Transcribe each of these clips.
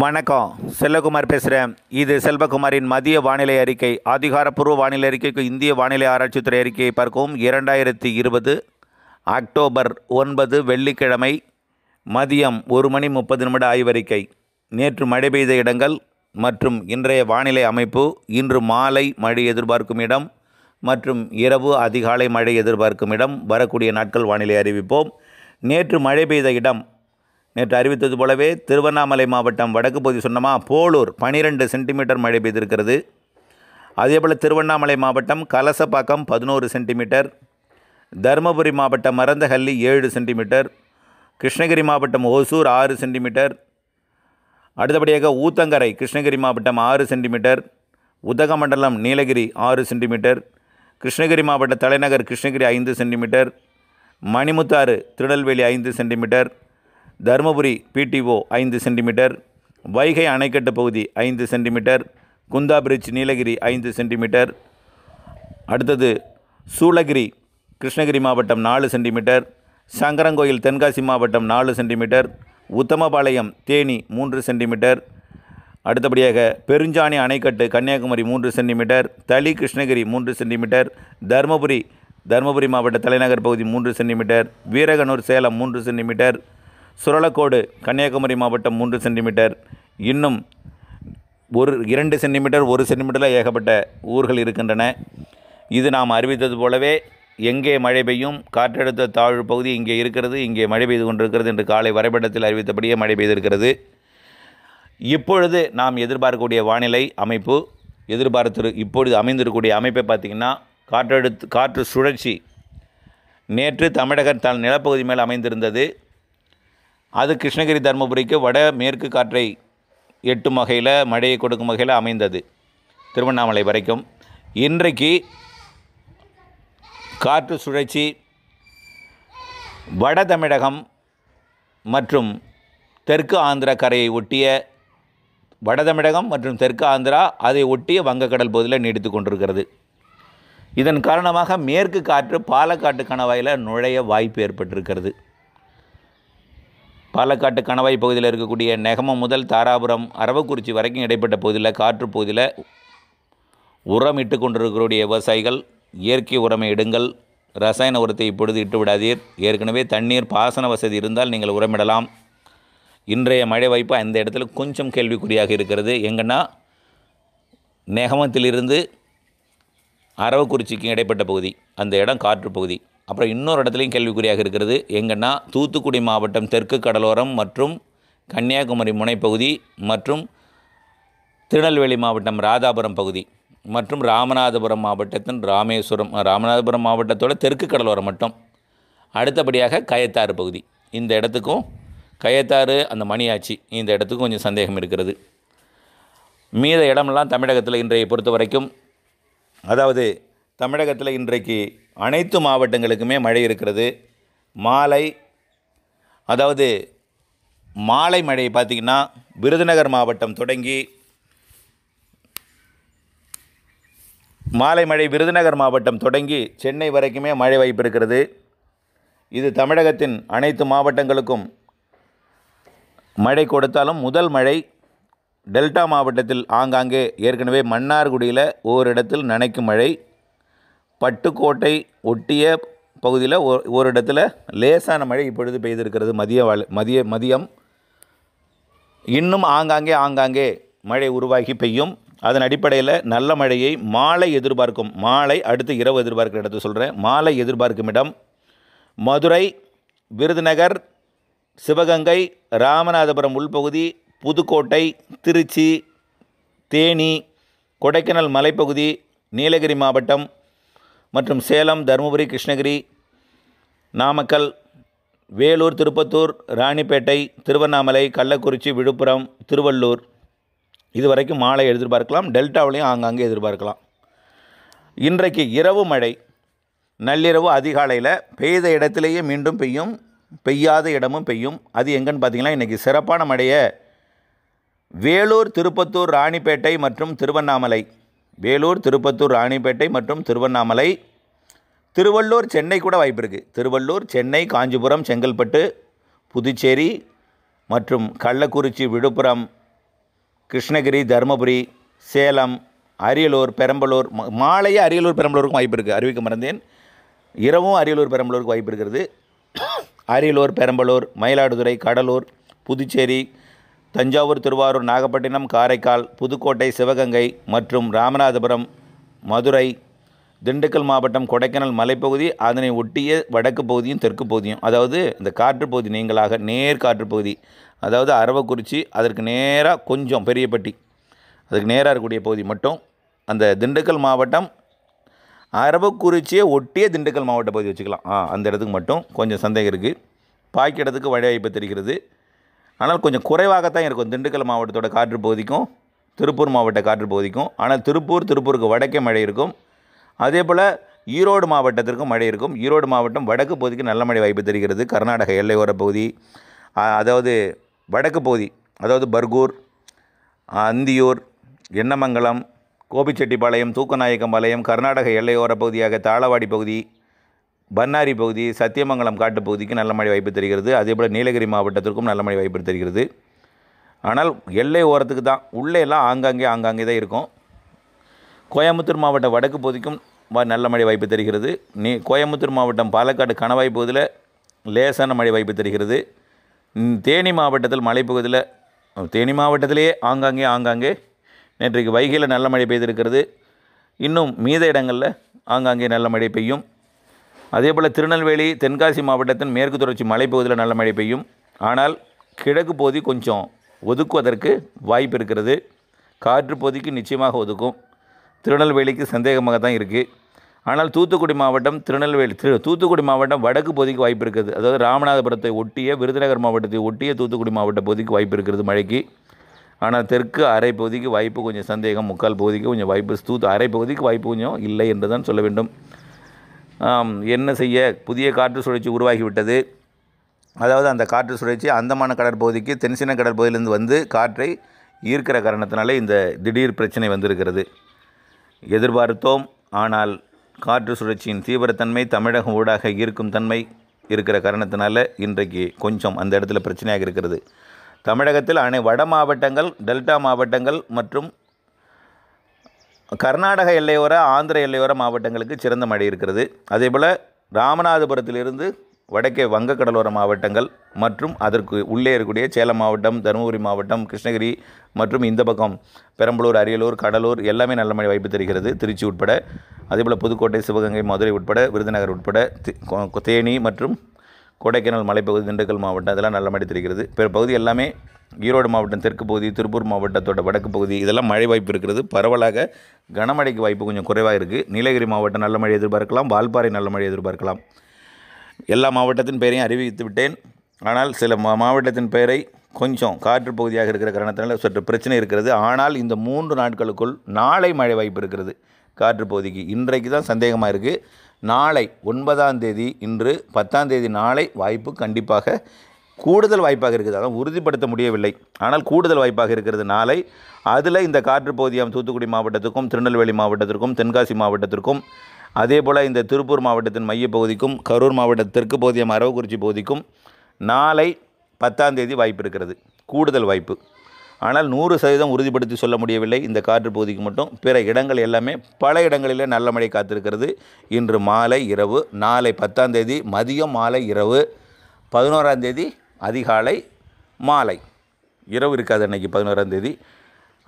வணக்கம் செல்லகுமார் பேசுகிறேன் இது செல்வகுமாரின் மதிய வானிலை அறிக்கை அதிகாரப்பூர்வ வானிலை அறிக்கைக்கு இந்திய வானிலை ஆராய்ச்சித்துறை அறிக்கையை பார்க்கவும் இரண்டாயிரத்தி இருபது அக்டோபர் ஒன்பது வெள்ளிக்கிழமை மதியம் ஒரு மணி முப்பது நிமிட ஆய்வறிக்கை நேற்று மழை பெய்த இடங்கள் மற்றும் இன்றைய வானிலை அமைப்பு இன்று மாலை மழை எதிர்பார்க்கும் இடம் மற்றும் இரவு அதிகாலை மழை எதிர்பார்க்கும் இடம் வரக்கூடிய நாட்கள் வானிலை அறிவிப்போம் நேற்று மழை பெய்த இடம் நேற்று அறிவித்தது போலவே திருவண்ணாமலை மாவட்டம் வடக்கு பகுதி சொன்னமா போலூர் பனிரெண்டு சென்டிமீட்டர் மழை பெய்திருக்கிறது அதேபோல் திருவண்ணாமலை மாவட்டம் கலசப்பாக்கம் பதினோரு சென்டிமீட்டர் தருமபுரி மாவட்டம் மரந்தஹல்லி ஏழு சென்டிமீட்டர் கிருஷ்ணகிரி மாவட்டம் ஓசூர் ஆறு சென்டிமீட்டர் அடுத்தபடியாக ஊத்தங்கரை கிருஷ்ணகிரி மாவட்டம் ஆறு சென்டிமீட்டர் உதகமண்டலம் நீலகிரி ஆறு சென்டிமீட்டர் கிருஷ்ணகிரி மாவட்ட தலைநகர் கிருஷ்ணகிரி ஐந்து சென்டிமீட்டர் மணிமுத்தாறு திருநெல்வேலி ஐந்து சென்டிமீட்டர் தருமபுரி பிடிஓ ஐந்து சென்டிமீட்டர் வைகை அணைக்கட்டு பகுதி ஐந்து சென்டிமீட்டர் குந்தா பிரிட்ஜ் நீலகிரி ஐந்து சென்டிமீட்டர் அடுத்தது சூளகிரி கிருஷ்ணகிரி மாவட்டம் நாலு சென்டிமீட்டர் சங்கரங்கோயில் தென்காசி மாவட்டம் நாலு சென்டிமீட்டர் உத்தமபாளையம் தேனி மூன்று சென்டிமீட்டர் அடுத்தபடியாக பெருஞ்சாணி அணைக்கட்டு கன்னியாகுமரி மூன்று சென்டிமீட்டர் தளி கிருஷ்ணகிரி மூன்று சென்டிமீட்டர் தருமபுரி தருமபுரி மாவட்ட தலைநகர் பகுதி மூன்று சென்டிமீட்டர் வீரகனூர் சேலம் மூன்று சென்டிமீட்டர் சுரளக்கோடு கன்னியாகுமரி மாவட்டம் மூன்று சென்டிமீட்டர் இன்னும் ஒரு இரண்டு சென்டிமீட்டர் ஒரு சென்டிமீட்டரில் ஏகப்பட்ட ஊர்கள் இருக்கின்றன இது நாம் அறிவித்தது போலவே எங்கே மழை பெய்யும் காற்றழுத்த தாழ்வு பகுதி இங்கே இருக்கிறது இங்கே மழை பெய்து கொண்டிருக்கிறது என்று காலை வரைபடத்தில் அறிவித்தபடியே மழை பெய்திருக்கிறது இப்பொழுது நாம் எதிர்பார்க்கக்கூடிய வானிலை அமைப்பு எதிர்பார்த்து இப்பொழுது அமைந்திருக்கக்கூடிய அமைப்பை பார்த்திங்கன்னா காற்றழுத்து காற்று சுழற்சி நேற்று தமிழக தன் நிலப்பகுதி மேல் அமைந்திருந்தது அது கிருஷ்ணகிரி தருமபுரிக்கு வட மேற்கு காற்றை எட்டும் வகையில் மழையை கொடுக்கும் வகையில் அமைந்தது திருவண்ணாமலை வரைக்கும் இன்றைக்கு காற்று சுழற்சி வட தமிழகம் மற்றும் தெற்கு ஆந்திர கரையை ஒட்டிய வட தமிழகம் மற்றும் தெற்கு ஆந்திரா அதை ஒட்டிய வங்கக்கடல் பகுதியில் நீடித்து கொண்டிருக்கிறது இதன் காரணமாக மேற்கு காற்று பாலக்காட்டு கணவாயில் நுழைய வாய்ப்பு ஏற்பட்டிருக்கிறது பாலக்காட்டு கணவாய் பகுதியில் இருக்கக்கூடிய நெகமம் முதல் தாராபுரம் அரவக்குறிச்சி வரைக்கும் இடைப்பட்ட பகுதியில் காற்று பகுதியில் உரம் இட்டு கொண்டிருக்கக்கூடிய விவசாயிகள் இயற்கை உரமை இடுங்கள் ரசாயன உரத்தை இப்பொழுது இட்டு விடாதீர் ஏற்கனவே தண்ணீர் பாசன வசதி இருந்தால் நீங்கள் உரமிடலாம் இன்றைய மழை வாய்ப்பு அந்த இடத்துல கொஞ்சம் கேள்விக்குறியாக இருக்கிறது எங்கன்னா நெகமத்திலிருந்து அரவக்குறிச்சிக்கும் இடைப்பட்ட பகுதி அந்த இடம் காற்று பகுதி அப்புறம் இன்னொரு இடத்துலையும் கேள்விக்குறியாக இருக்கிறது எங்கன்னா தூத்துக்குடி மாவட்டம் தெற்கு கடலோரம் மற்றும் கன்னியாகுமரி முனைப்பகுதி மற்றும் திருநெல்வேலி மாவட்டம் ராதாபுரம் பகுதி மற்றும் ராமநாதபுரம் மாவட்டத்தின் ராமேஸ்வரம் ராமநாதபுரம் மாவட்டத்தோட தெற்கு கடலோரம் மட்டும் அடுத்தபடியாக கயத்தாறு பகுதி இந்த இடத்துக்கும் கயத்தாறு அந்த மணியாச்சி இந்த இடத்துக்கும் கொஞ்சம் சந்தேகம் இருக்கிறது மீத இடமெல்லாம் தமிழகத்தில் இன்றைய பொறுத்த வரைக்கும் அதாவது தமிழகத்தில் இன்றைக்கு அனைத்து மாவட்டங்களுக்குமே மழை இருக்கிறது மாலை அதாவது மாலை மழை பார்த்திங்கன்னா விருதுநகர் மாவட்டம் தொடங்கி மாலை மழை விருதுநகர் மாவட்டம் தொடங்கி சென்னை வரைக்குமே மழை வாய்ப்பு இருக்கிறது இது தமிழகத்தின் அனைத்து மாவட்டங்களுக்கும் மழை கொடுத்தாலும் முதல் மழை டெல்டா மாவட்டத்தில் ஆங்காங்கே ஏற்கனவே மன்னார்குடியில் ஓரிடத்தில் நனைக்கும் மழை பட்டுக்கோட்டை ஒட்டிய பகுதியில் ஒரு இடத்துல லேசான மழை இப்பொழுது பெய்திருக்கிறது மதிய மதிய மதியம் இன்னும் ஆங்காங்கே ஆங்காங்கே மழை உருவாகி பெய்யும் அதன் அடிப்படையில் நல்ல மழையை மாலை எதிர்பார்க்கும் மாலை அடுத்து இரவு எதிர்பார்க்கிற இடத்த சொல்கிறேன் மாலை எதிர்பார்க்கும் இடம் மதுரை விருதுநகர் சிவகங்கை ராமநாதபுரம் உள்பகுதி புதுக்கோட்டை திருச்சி தேனி கொடைக்கானல் மலைப்பகுதி நீலகிரி மாவட்டம் மற்றும் சேலம் தருமபுரி கிருஷ்ணகிரி நாமக்கல் வேலூர் திருப்பத்தூர் ராணிப்பேட்டை திருவண்ணாமலை கள்ளக்குறிச்சி விழுப்புரம் திருவள்ளூர் இதுவரைக்கும் மாலை எதிர்பார்க்கலாம் டெல்டாவிலையும் ஆங்காங்கே எதிர்பார்க்கலாம் இன்றைக்கு இரவு மழை நள்ளிரவு அதிகாலையில் பெய்த இடத்துலையே மீண்டும் பெய்யும் பெய்யாத இடமும் பெய்யும் அது எங்கன்னு பார்த்தீங்கன்னா இன்றைக்கி சிறப்பான மழையை வேலூர் திருப்பத்தூர் ராணிப்பேட்டை மற்றும் திருவண்ணாமலை வேலூர் திருப்பத்தூர் ராணிப்பேட்டை மற்றும் திருவண்ணாமலை திருவள்ளூர் சென்னை கூட வாய்ப்பு இருக்குது திருவள்ளூர் சென்னை காஞ்சிபுரம் செங்கல்பட்டு புதுச்சேரி மற்றும் கள்ளக்குறிச்சி விழுப்புரம் கிருஷ்ணகிரி தருமபுரி சேலம் அரியலூர் பெரம்பலூர் மாலையே அரியலூர் பெரம்பலூருக்கும் வாய்ப்பு இருக்குது அறிவிக்க மறந்தேன் இரவும் அரியலூர் பெரம்பலூருக்கு வாய்ப்பு இருக்கிறது அரியலூர் பெரம்பலூர் மயிலாடுதுறை கடலூர் புதுச்சேரி தஞ்சாவூர் திருவாரூர் நாகப்பட்டினம் காரைக்கால் புதுக்கோட்டை சிவகங்கை மற்றும் ராமநாதபுரம் மதுரை திண்டுக்கல் மாவட்டம் கொடைக்கானல் மலைப்பகுதி அதனை ஒட்டிய வடக்கு பகுதியும் தெற்கு பகுதியும் அதாவது இந்த காற்றுப்பகுதி நீங்களாக நேர் காற்றுப்பகுதி அதாவது அரவக்குறிச்சி அதற்கு நேராக கொஞ்சம் பெரியப்பட்டி அதுக்கு நேராக இருக்கக்கூடிய பகுதி மட்டும் அந்த திண்டுக்கல் மாவட்டம் அரவக்குறிச்சியை ஒட்டிய திண்டுக்கல் மாவட்ட பகுதி வச்சுக்கலாம் ஆ அந்த இடத்துக்கு மட்டும் கொஞ்சம் சந்தேகம் இருக்குது பாய்க்கிறதுக்கு வழி வாய்ப்பு தெரிகிறது ஆனால் கொஞ்சம் குறைவாகத்தான் இருக்கும் திண்டுக்கல் மாவட்டத்தோட காற்று பகுதிக்கும் திருப்பூர் மாவட்ட காற்று பகுதிக்கும் ஆனால் திருப்பூர் திருப்பூருக்கு வடக்கே மழை இருக்கும் அதே போல் ஈரோடு மாவட்டத்திற்கும் மழை இருக்கும் ஈரோடு மாவட்டம் வடக்கு பகுதிக்கு நல்ல மழை வாய்ப்பு தெரிகிறது கர்நாடக எல்லையோர பகுதி அதாவது வடக்கு பகுதி அதாவது பர்கூர் அந்தியூர் எண்ணமங்கலம் கோபிச்செட்டிப்பாளையம் தூக்கநாயக்கம்பாளையம் கர்நாடக எல்லையோர பகுதியாக தாளவாடி பகுதி பன்னாரி பகுதி சத்தியமங்கலம் காட்டு பகுதிக்கு நல்ல மழை வாய்ப்பு தெரிகிறது அதேபோல் நீலகிரி மாவட்டத்திற்கும் நல்ல மழை வாய்ப்பு தெரிகிறது ஆனால் எல்லை ஓரத்துக்கு தான் உள்ளே எல்லாம் ஆங்காங்கே ஆங்காங்கே தான் இருக்கும் கோயம்புத்தூர் மாவட்டம் வடக்கு பகுதிக்கும் நல்ல மழை வாய்ப்பு தெரிகிறது நீ கோயம்புத்தூர் மாவட்டம் பாலக்காடு கணவாய் பகுதியில் லேசான மழை வாய்ப்பு தெரிகிறது தேனி மாவட்டத்தில் மலைப்பகுதியில் தேனி மாவட்டத்திலேயே ஆங்காங்கே ஆங்காங்கே நேற்றைக்கு வைகையில் நல்ல மழை பெய்திருக்கிறது இன்னும் மீத இடங்களில் ஆங்காங்கே நல்ல மழை பெய்யும் அதே போல் திருநெல்வேலி தென்காசி மாவட்டத்தின் மேற்கு தொடர்ச்சி மலைப்பகுதியில் நல்ல மழை பெய்யும் ஆனால் கிழக்கு பகுதி கொஞ்சம் ஒதுக்குவதற்கு வாய்ப்பு இருக்கிறது காற்று பகுதிக்கு நிச்சயமாக ஒதுக்கும் திருநெல்வேலிக்கு சந்தேகமாக தான் இருக்குது ஆனால் தூத்துக்குடி மாவட்டம் திருநெல்வேலி திரு தூத்துக்குடி மாவட்டம் வடக்கு பகுதிக்கு வாய்ப்பு இருக்குது அதாவது ராமநாதபுரத்தை ஒட்டிய விருதுநகர் மாவட்டத்தை ஒட்டிய தூத்துக்குடி மாவட்ட பகுதிக்கு வாய்ப்பு இருக்கிறது மழைக்கு ஆனால் தெற்கு அரை பகுதிக்கு வாய்ப்பு கொஞ்சம் சந்தேகம் முக்கால் பகுதிக்கு கொஞ்சம் வாய்ப்பு தூத்து அரை பகுதிக்கு வாய்ப்பு கொஞ்சம் இல்லை என்று தான் சொல்ல வேண்டும் என்ன செய்ய புதிய காற்று சுழற்சி உருவாகிவிட்டது அதாவது அந்த காற்று சுழற்சி அந்தமான கடற்பகுதிக்கு தென்சீன கடற்பகுதியிலிருந்து வந்து காற்றை ஈர்க்கிற காரணத்தினாலே இந்த திடீர் பிரச்சனை வந்திருக்கிறது எதிர்பார்த்தோம் ஆனால் காற்று சுழற்சியின் தீவிரத்தன்மை தமிழகம் ஊடாக ஈர்க்கும் தன்மை இருக்கிற காரணத்தினால இன்றைக்கு கொஞ்சம் அந்த இடத்துல பிரச்சனையாக இருக்கிறது தமிழகத்தில் அனை வட மாவட்டங்கள் டெல்டா மாவட்டங்கள் மற்றும் கர்நாடக எல்லையோர ஆந்திர எல்லையோர மாவட்டங்களுக்கு சிறந்த மழை இருக்கிறது அதேபோல் ராமநாதபுரத்திலிருந்து வடக்கே வங்கக்கடலோர மாவட்டங்கள் மற்றும் அதற்கு உள்ளே இருக்கக்கூடிய சேலம் மாவட்டம் தருமபுரி மாவட்டம் கிருஷ்ணகிரி மற்றும் இந்த பக்கம் பெரம்பலூர் அரியலூர் கடலூர் எல்லாமே நல்ல மழை வாய்ப்பு தருகிறது திருச்சி உட்பட அதேபோல் புதுக்கோட்டை சிவகங்கை மதுரை உட்பட விருதுநகர் உட்பட தேனி மற்றும் கொடைக்கானல் மலைப்பகுதி திண்டுக்கல் மாவட்டம் அதெல்லாம் நல்ல மழை தெரிகிறது பிற பகுதி எல்லாமே ஈரோடு மாவட்டம் தெற்கு பகுதி திருப்பூர் மாவட்டத்தோட வடக்கு பகுதி இதெல்லாம் மழை வாய்ப்பு இருக்கிறது பரவலாக கனமழைக்கு வாய்ப்பு கொஞ்சம் குறைவாக இருக்குது நீலகிரி மாவட்டம் நல்ல மழை எதிர்பார்க்கலாம் வால்பாறை நல்ல மழை எதிர்பார்க்கலாம் எல்லா மாவட்டத்தின் பெயரையும் அறிவித்து விட்டேன் ஆனால் சில மா மாவட்டத்தின் பெயரை கொஞ்சம் காற்று பகுதியாக இருக்கிற காரணத்தினால சற்று பிரச்சனை இருக்கிறது ஆனால் இந்த மூன்று நாட்களுக்குள் நாளை மழை வாய்ப்பு இருக்கிறது காற்று பகுதிக்கு இன்றைக்கு தான் சந்தேகமாக இருக்குது நாளை ஒன்பதாம் தேதி இன்று பத்தாம் தேதி நாளை வாய்ப்பு கண்டிப்பாக கூடுதல் வாய்ப்பாக இருக்குது அதான் உறுதிப்படுத்த முடியவில்லை ஆனால் கூடுதல் வாய்ப்பாக இருக்கிறது நாளை அதில் இந்த காற்று போதியம் தூத்துக்குடி மாவட்டத்துக்கும் திருநெல்வேலி மாவட்டத்திற்கும் தென்காசி மாவட்டத்திற்கும் அதே போல் இந்த திருப்பூர் மாவட்டத்தின் மையப்பகுதிக்கும் கரூர் மாவட்ட தெற்கு பகுதியம் அரவக்குறிச்சி பகுதிக்கும் நாளை பத்தாம் தேதி வாய்ப்பு இருக்கிறது கூடுதல் வாய்ப்பு ஆனால் நூறு சதவீதம் உறுதிப்படுத்தி சொல்ல முடியவில்லை இந்த காற்று பகுதிக்கு மட்டும் பிற இடங்கள் எல்லாமே பல இடங்களில் நல்ல மழை காத்திருக்கிறது இன்று மாலை இரவு நாளை பத்தாம் தேதி மதியம் மாலை இரவு பதினோராந்தேதி அதிகாலை மாலை இரவு இருக்காது அன்றைக்கி பதினோராம் தேதி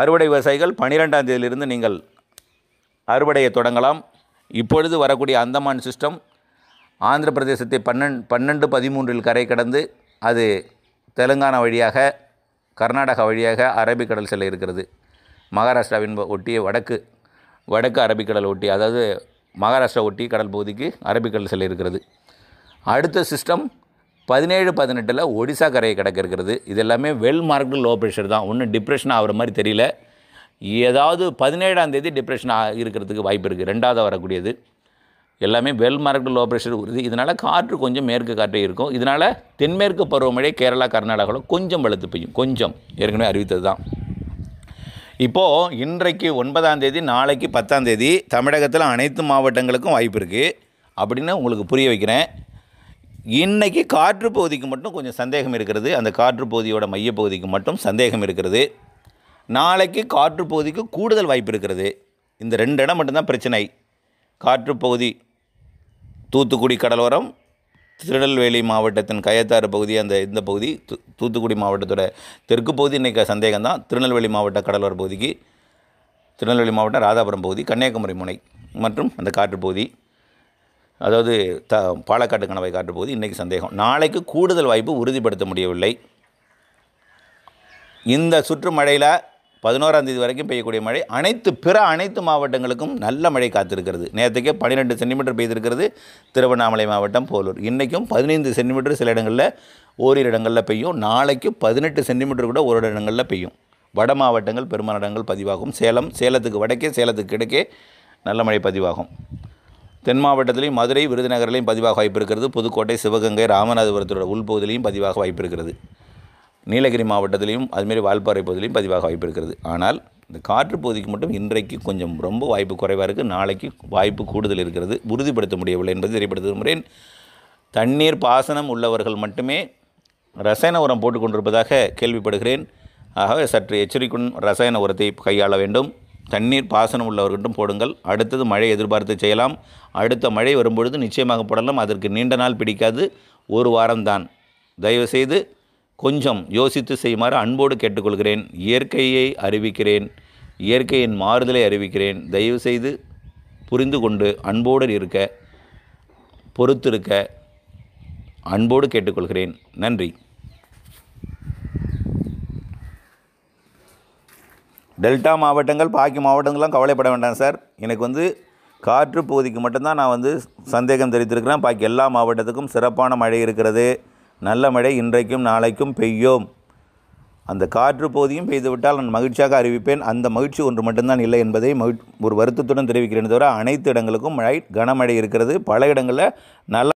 அறுவடை விவசாயிகள் பன்னிரெண்டாம் தேதியிலிருந்து நீங்கள் அறுவடையை தொடங்கலாம் இப்பொழுது வரக்கூடிய அந்தமான் சிஸ்டம் ஆந்திர பிரதேசத்தை பன்னெண் பன்னெண்டு பதிமூன்றில் கரை கடந்து அது தெலுங்கானா வழியாக கர்நாடகா வழியாக அரபிக்கடல் செல்ல இருக்கிறது மகாராஷ்டிராவின் ஒட்டிய வடக்கு வடக்கு அரபிக்கடல் ஒட்டி அதாவது மகாராஷ்டிரா ஒட்டி கடல் பகுதிக்கு அரபிக்கடல் செல்ல இருக்கிறது அடுத்த சிஸ்டம் பதினேழு பதினெட்டில் ஒடிசா கரையை கிடக்க இருக்கிறது இது எல்லாமே வெல் மார்க்டு லோ ப்ரெஷர் தான் ஒன்றும் டிப்ரெஷன் ஆகிற மாதிரி தெரியல ஏதாவது பதினேழாம் தேதி டிப்ரெஷன் இருக்கிறதுக்கு வாய்ப்பு இருக்குது ரெண்டாவது வரக்கூடியது எல்லாமே வெல் மார்க்டு லோ ப்ரெஷர் உறுதி இதனால் காற்று கொஞ்சம் மேற்கு காற்றே இருக்கும் இதனால் தென்மேற்கு பருவமழை கேரளா கர்நாடகாவில் கொஞ்சம் வலுத்து பெய்யும் கொஞ்சம் ஏற்கனவே அறிவித்தது தான் இப்போது இன்றைக்கு ஒன்பதாம் தேதி நாளைக்கு பத்தாம் தேதி தமிழகத்தில் அனைத்து மாவட்டங்களுக்கும் வாய்ப்பு இருக்குது அப்படின்னு உங்களுக்கு புரிய வைக்கிறேன் இன்றைக்கி காற்று பகுதிக்கு மட்டும் கொஞ்சம் சந்தேகம் இருக்கிறது அந்த காற்று பகுதியோட மையப்பகுதிக்கு மட்டும் சந்தேகம் இருக்கிறது நாளைக்கு காற்று பகுதிக்கு கூடுதல் வாய்ப்பு இருக்கிறது இந்த ரெண்டு இடம் மட்டும்தான் பிரச்சனை காற்று பகுதி தூத்துக்குடி கடலோரம் திருநெல்வேலி மாவட்டத்தின் கயத்தாறு பகுதி அந்த இந்த பகுதி தூ தூத்துக்குடி மாவட்டத்தோட தெற்கு பகுதி இன்றைக்கி சந்தேகம் தான் திருநெல்வேலி மாவட்ட கடலோர பகுதிக்கு திருநெல்வேலி மாவட்டம் ராதாபுரம் பகுதி கன்னியாகுமரி முனை மற்றும் அந்த காற்று பகுதி அதாவது த பாலக்காட்டு கனவை காட்டும்போது இன்றைக்கி சந்தேகம் நாளைக்கு கூடுதல் வாய்ப்பு உறுதிப்படுத்த முடியவில்லை இந்த சுற்று மழையில் பதினோராம் தேதி வரைக்கும் பெய்யக்கூடிய மழை அனைத்து பிற அனைத்து மாவட்டங்களுக்கும் நல்ல மழை காத்திருக்கிறது நேற்றுக்கே பன்னிரெண்டு சென்டிமீட்டர் பெய்திருக்கிறது திருவண்ணாமலை மாவட்டம் போலூர் இன்றைக்கும் பதினைந்து சென்டிமீட்டர் சில இடங்களில் ஓரிரு இடங்களில் பெய்யும் நாளைக்கு பதினெட்டு சென்டிமீட்டர் கூட ஓரிரு இடங்களில் பெய்யும் வட மாவட்டங்கள் பெருமான இடங்கள் பதிவாகும் சேலம் சேலத்துக்கு வடக்கே சேலத்துக்கு கிடக்கே நல்ல மழை பதிவாகும் தென் மாவட்டத்திலையும் மதுரை விருதுநகர்லையும் பதிவாக வாய்ப்பு இருக்கிறது புதுக்கோட்டை சிவகங்கை ராமநாதபுரத்தோட உள்பகுதியிலையும் பதிவாக வாய்ப்பு இருக்கிறது நீலகிரி மாவட்டத்திலையும் அதுமாரி வால்பாறை பகுதியிலையும் பதிவாக வாய்ப்பு இருக்கிறது ஆனால் இந்த காற்று பகுதிக்கு மட்டும் இன்றைக்கு கொஞ்சம் ரொம்ப வாய்ப்பு குறைவாக இருக்குது நாளைக்கு வாய்ப்பு கூடுதல் இருக்கிறது உறுதிப்படுத்த முடியவில்லை என்பதை தெரியப்படுத்த விரும்புகிறேன் தண்ணீர் பாசனம் உள்ளவர்கள் மட்டுமே ரசாயன உரம் போட்டுக்கொண்டிருப்பதாக கேள்விப்படுகிறேன் ஆகவே சற்று எச்சரிக்கை ரசாயன உரத்தை கையாள வேண்டும் தண்ணீர் பாசனம் உள்ளவர்கிட்டும் போடுங்கள் அடுத்தது மழை எதிர்பார்த்து செய்யலாம் அடுத்த மழை வரும்பொழுது நிச்சயமாக போடலாம் அதற்கு நீண்ட நாள் பிடிக்காது ஒரு வாரம்தான் தயவுசெய்து கொஞ்சம் யோசித்து செய்யுமாறு அன்போடு கேட்டுக்கொள்கிறேன் இயற்கையை அறிவிக்கிறேன் இயற்கையின் மாறுதலை அறிவிக்கிறேன் தயவுசெய்து புரிந்து கொண்டு அன்போடு இருக்க பொறுத்திருக்க அன்போடு கேட்டுக்கொள்கிறேன் நன்றி டெல்டா மாவட்டங்கள் பாக்கி மாவட்டங்கள்லாம் கவலைப்பட வேண்டாம் சார் எனக்கு வந்து காற்று பகுதிக்கு மட்டும்தான் நான் வந்து சந்தேகம் தெரிவித்திருக்கிறேன் பாக்கி எல்லா மாவட்டத்துக்கும் சிறப்பான மழை இருக்கிறது நல்ல மழை இன்றைக்கும் நாளைக்கும் பெய்யும் அந்த காற்று பகுதியும் பெய்துவிட்டால் நான் மகிழ்ச்சியாக அறிவிப்பேன் அந்த மகிழ்ச்சி ஒன்று மட்டும்தான் இல்லை என்பதை மகிழ் ஒரு வருத்தத்துடன் தெரிவிக்கிறேன் தவிர அனைத்து இடங்களுக்கும் மழை கனமழை இருக்கிறது பல இடங்களில் நல்ல